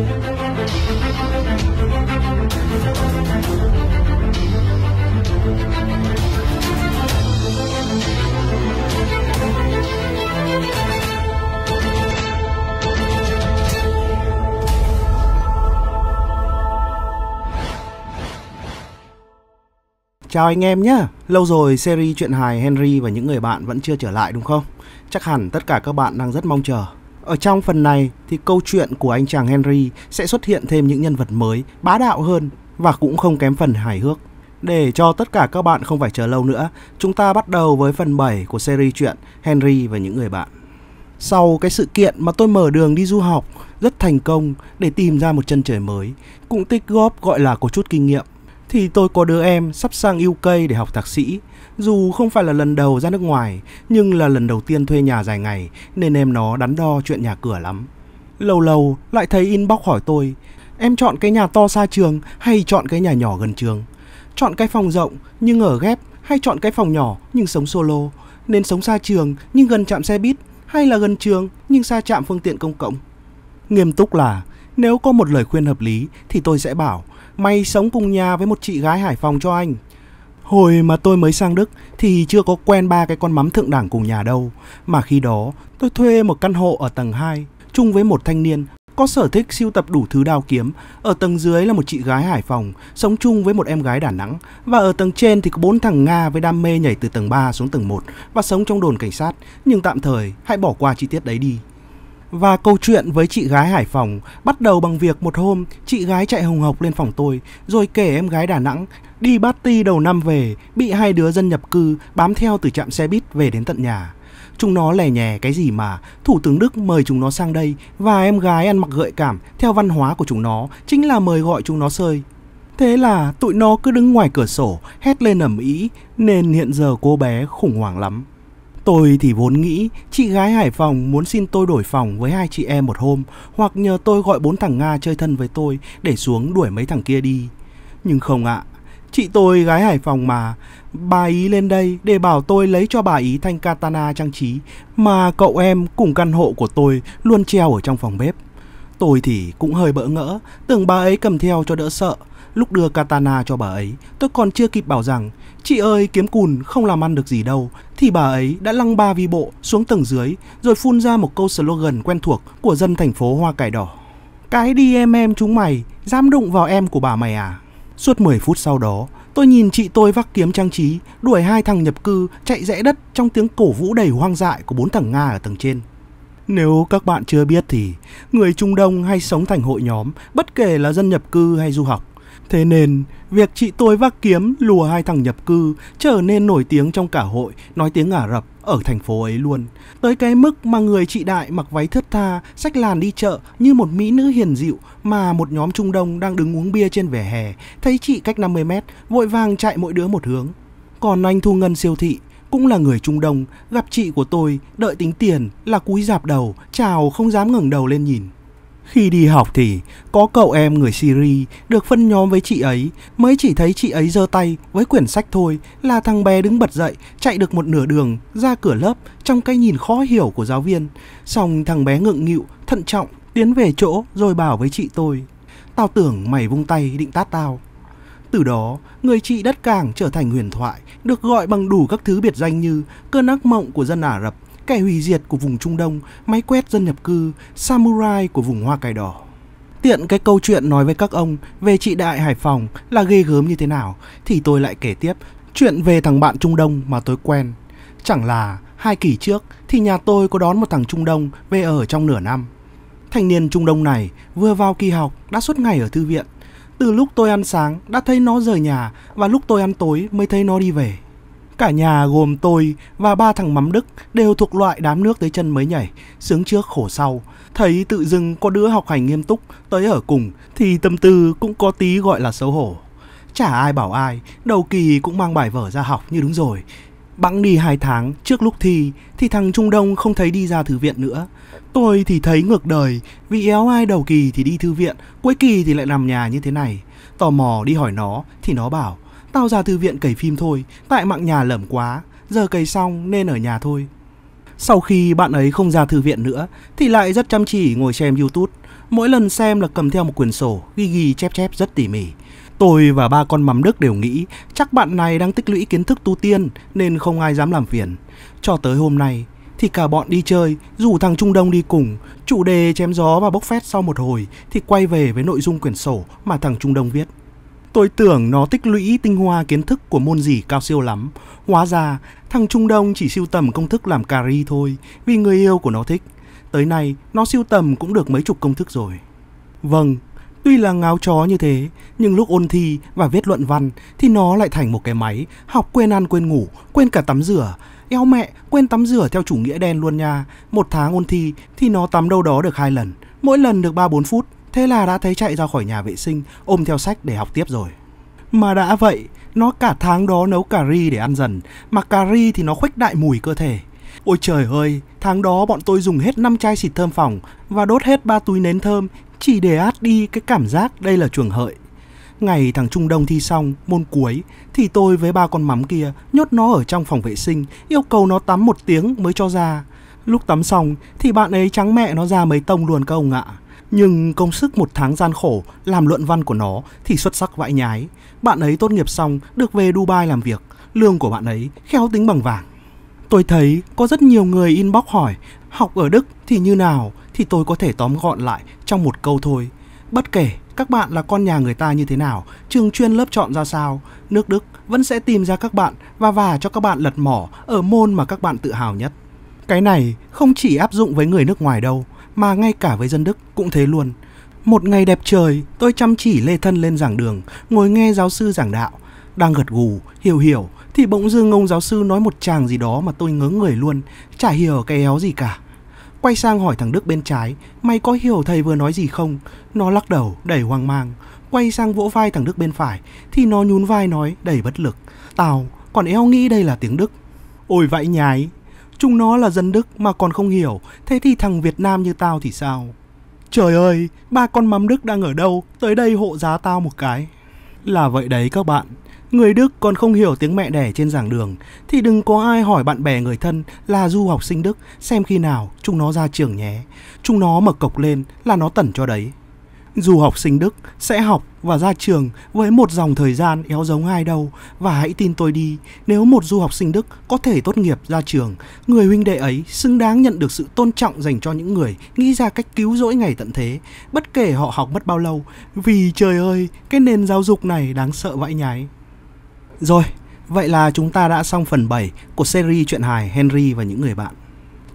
Chào anh em nhé! Lâu rồi series chuyện hài Henry và những người bạn vẫn chưa trở lại đúng không? Chắc hẳn tất cả các bạn đang rất mong chờ ở trong phần này thì câu chuyện của anh chàng Henry sẽ xuất hiện thêm những nhân vật mới, bá đạo hơn và cũng không kém phần hài hước. Để cho tất cả các bạn không phải chờ lâu nữa, chúng ta bắt đầu với phần 7 của series truyện Henry và những người bạn. Sau cái sự kiện mà tôi mở đường đi du học rất thành công để tìm ra một chân trời mới, cũng tích góp gọi là có chút kinh nghiệm thì tôi có đứa em sắp sang UK để học thạc sĩ. Dù không phải là lần đầu ra nước ngoài, nhưng là lần đầu tiên thuê nhà dài ngày nên em nó đắn đo chuyện nhà cửa lắm. Lâu lâu lại thấy inbox hỏi tôi, em chọn cái nhà to xa trường hay chọn cái nhà nhỏ gần trường? Chọn cái phòng rộng nhưng ở ghép hay chọn cái phòng nhỏ nhưng sống solo? Nên sống xa trường nhưng gần trạm xe buýt hay là gần trường nhưng xa trạm phương tiện công cộng? Nghiêm túc là nếu có một lời khuyên hợp lý thì tôi sẽ bảo May sống cùng nhà với một chị gái Hải Phòng cho anh. Hồi mà tôi mới sang Đức thì chưa có quen ba cái con mắm thượng đẳng cùng nhà đâu. Mà khi đó tôi thuê một căn hộ ở tầng 2 chung với một thanh niên có sở thích siêu tập đủ thứ đao kiếm. Ở tầng dưới là một chị gái Hải Phòng, sống chung với một em gái Đà Nẵng. Và ở tầng trên thì có bốn thằng Nga với đam mê nhảy từ tầng 3 xuống tầng 1 và sống trong đồn cảnh sát. Nhưng tạm thời, hãy bỏ qua chi tiết đấy đi. Và câu chuyện với chị gái Hải Phòng bắt đầu bằng việc một hôm chị gái chạy hồng hộc lên phòng tôi rồi kể em gái Đà Nẵng đi party đầu năm về bị hai đứa dân nhập cư bám theo từ trạm xe buýt về đến tận nhà. Chúng nó lè nhè cái gì mà Thủ tướng Đức mời chúng nó sang đây và em gái ăn mặc gợi cảm theo văn hóa của chúng nó chính là mời gọi chúng nó sơi. Thế là tụi nó cứ đứng ngoài cửa sổ hét lên ầm ĩ nên hiện giờ cô bé khủng hoảng lắm. Tôi thì vốn nghĩ chị gái Hải Phòng muốn xin tôi đổi phòng với hai chị em một hôm hoặc nhờ tôi gọi bốn thằng Nga chơi thân với tôi để xuống đuổi mấy thằng kia đi. Nhưng không ạ, chị tôi gái Hải Phòng mà, bà ý lên đây để bảo tôi lấy cho bà ý thanh katana trang trí mà cậu em cùng căn hộ của tôi luôn treo ở trong phòng bếp. Tôi thì cũng hơi bỡ ngỡ, tưởng bà ấy cầm theo cho đỡ sợ. Lúc đưa katana cho bà ấy, tôi còn chưa kịp bảo rằng, chị ơi kiếm cùn không làm ăn được gì đâu, thì bà ấy đã lăng ba vi bộ xuống tầng dưới rồi phun ra một câu slogan quen thuộc của dân thành phố Hoa Cải Đỏ. Cái đi em em chúng mày, dám đụng vào em của bà mày à? Suốt 10 phút sau đó, tôi nhìn chị tôi vác kiếm trang trí, đuổi hai thằng nhập cư chạy rẽ đất trong tiếng cổ vũ đầy hoang dại của bốn thằng Nga ở tầng trên. Nếu các bạn chưa biết thì, người Trung Đông hay sống thành hội nhóm, bất kể là dân nhập cư hay du học, Thế nên, việc chị tôi vác kiếm lùa hai thằng nhập cư trở nên nổi tiếng trong cả hội nói tiếng Ả Rập ở thành phố ấy luôn. Tới cái mức mà người chị Đại mặc váy thướt tha, sách làn đi chợ như một mỹ nữ hiền dịu mà một nhóm Trung Đông đang đứng uống bia trên vỉa hè, thấy chị cách 50 mét, vội vàng chạy mỗi đứa một hướng. Còn anh Thu Ngân siêu thị, cũng là người Trung Đông, gặp chị của tôi, đợi tính tiền là cúi dạp đầu, chào không dám ngẩng đầu lên nhìn. Khi đi học thì có cậu em người Syria được phân nhóm với chị ấy, mới chỉ thấy chị ấy giơ tay với quyển sách thôi là thằng bé đứng bật dậy, chạy được một nửa đường ra cửa lớp trong cái nhìn khó hiểu của giáo viên. Xong thằng bé ngượng nghịu, thận trọng tiến về chỗ rồi bảo với chị tôi: "Tao tưởng mày vung tay định tát tao." Từ đó, người chị đất cảng trở thành huyền thoại, được gọi bằng đủ các thứ biệt danh như cơn ác mộng của dân Ả Rập, kẻ hủy diệt của vùng Trung Đông, máy quét dân nhập cư, samurai của vùng hoa cải đỏ. Tiện cái câu chuyện nói với các ông về chị Đại Hải Phòng là ghê gớm như thế nào thì tôi lại kể tiếp chuyện về thằng bạn Trung Đông mà tôi quen. Chẳng là hai kỳ trước thì nhà tôi có đón một thằng Trung Đông về ở trong nửa năm. Thanh niên Trung Đông này vừa vào kỳ học đã suốt ngày ở thư viện. Từ lúc tôi ăn sáng đã thấy nó rời nhà và lúc tôi ăn tối mới thấy nó đi về. Cả nhà gồm tôi và ba thằng mắm đức đều thuộc loại đám nước tới chân mới nhảy, sướng trước khổ sau. Thấy tự dưng có đứa học hành nghiêm túc tới ở cùng thì tâm tư cũng có tí gọi là xấu hổ. Chả ai bảo ai, đầu kỳ cũng mang bài vở ra học như đúng rồi. Bẵng đi hai tháng trước lúc thi thì thằng Trung Đông không thấy đi ra thư viện nữa. Tôi thì thấy ngược đời, vì éo ai đầu kỳ thì đi thư viện, cuối kỳ thì lại nằm nhà như thế này. Tò mò đi hỏi nó thì nó bảo Tao ra thư viện cày phim thôi, tại mạng nhà lởm quá, giờ cày xong nên ở nhà thôi. Sau khi bạn ấy không ra thư viện nữa thì lại rất chăm chỉ ngồi xem YouTube. Mỗi lần xem là cầm theo một quyển sổ, ghi ghi chép chép rất tỉ mỉ. Tôi và ba con mắm đức đều nghĩ chắc bạn này đang tích lũy kiến thức tu tiên nên không ai dám làm phiền. Cho tới hôm nay thì cả bọn đi chơi, dù thằng Trung Đông đi cùng, chủ đề chém gió và bốc phét sau một hồi thì quay về với nội dung quyển sổ mà thằng Trung Đông viết. Tôi tưởng nó tích lũy tinh hoa kiến thức của môn gì cao siêu lắm. Hóa ra, thằng Trung Đông chỉ siêu tầm công thức làm cà ri thôi, vì người yêu của nó thích. Tới nay, nó siêu tầm cũng được mấy chục công thức rồi. Vâng, tuy là ngáo chó như thế, nhưng lúc ôn thi và viết luận văn thì nó lại thành một cái máy, học quên ăn quên ngủ, quên cả tắm rửa. Eo mẹ, quên tắm rửa theo chủ nghĩa đen luôn nha. Một tháng ôn thi thì nó tắm đâu đó được hai lần, mỗi lần được 3-4 phút, Thế là đã thấy chạy ra khỏi nhà vệ sinh, ôm theo sách để học tiếp rồi. Mà đã vậy, nó cả tháng đó nấu cà ri để ăn dần, mà cà ri thì nó khuếch đại mùi cơ thể. Ôi trời ơi, tháng đó bọn tôi dùng hết 5 chai xịt thơm phòng và đốt hết ba túi nến thơm chỉ để át đi cái cảm giác đây là chuồng hợi. Ngày thằng Trung Đông thi xong, môn cuối, thì tôi với ba con mắm kia nhốt nó ở trong phòng vệ sinh, yêu cầu nó tắm một tiếng mới cho ra. Lúc tắm xong thì bạn ấy trắng mẹ nó ra mấy tông luôn các ông ạ. Nhưng công sức một tháng gian khổ làm luận văn của nó thì xuất sắc vãi nhái. Bạn ấy tốt nghiệp xong được về Dubai làm việc, lương của bạn ấy khéo tính bằng vàng. Tôi thấy có rất nhiều người inbox hỏi học ở Đức thì như nào thì tôi có thể tóm gọn lại trong một câu thôi. Bất kể các bạn là con nhà người ta như thế nào, trường chuyên lớp chọn ra sao, nước Đức vẫn sẽ tìm ra các bạn và vả cho các bạn lật mỏ ở môn mà các bạn tự hào nhất. Cái này không chỉ áp dụng với người nước ngoài đâu, mà ngay cả với dân Đức cũng thế luôn. Một ngày đẹp trời, tôi chăm chỉ lê thân lên giảng đường, ngồi nghe giáo sư giảng đạo. Đang gật gù, hiểu hiểu, thì bỗng dưng ông giáo sư nói một chàng gì đó mà tôi ngớ người luôn, chả hiểu cái éo gì cả. Quay sang hỏi thằng Đức bên trái, mày có hiểu thầy vừa nói gì không? Nó lắc đầu, đầy hoang mang. Quay sang vỗ vai thằng Đức bên phải, thì nó nhún vai nói, đầy bất lực. Tao, còn éo nghĩ đây là tiếng Đức. Ôi vãi nhái, Chúng nó là dân Đức mà còn không hiểu, thế thì thằng Việt Nam như tao thì sao? Trời ơi, ba con mắm Đức đang ở đâu, tới đây hộ giá tao một cái. Là vậy đấy các bạn, người Đức còn không hiểu tiếng mẹ đẻ trên giảng đường, thì đừng có ai hỏi bạn bè người thân là du học sinh Đức xem khi nào chúng nó ra trường nhé. Chúng nó mở cọc lên là nó tẩn cho đấy dù học sinh Đức sẽ học và ra trường với một dòng thời gian éo giống ai đâu và hãy tin tôi đi, nếu một du học sinh Đức có thể tốt nghiệp ra trường, người huynh đệ ấy xứng đáng nhận được sự tôn trọng dành cho những người nghĩ ra cách cứu rỗi ngày tận thế, bất kể họ học mất bao lâu, vì trời ơi, cái nền giáo dục này đáng sợ vãi nhái. Rồi, vậy là chúng ta đã xong phần 7 của series truyện hài Henry và những người bạn.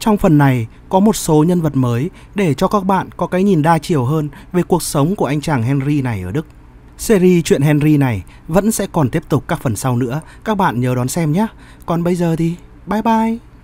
Trong phần này có một số nhân vật mới để cho các bạn có cái nhìn đa chiều hơn về cuộc sống của anh chàng Henry này ở Đức. Series chuyện Henry này vẫn sẽ còn tiếp tục các phần sau nữa, các bạn nhớ đón xem nhé. Còn bây giờ thì bye bye.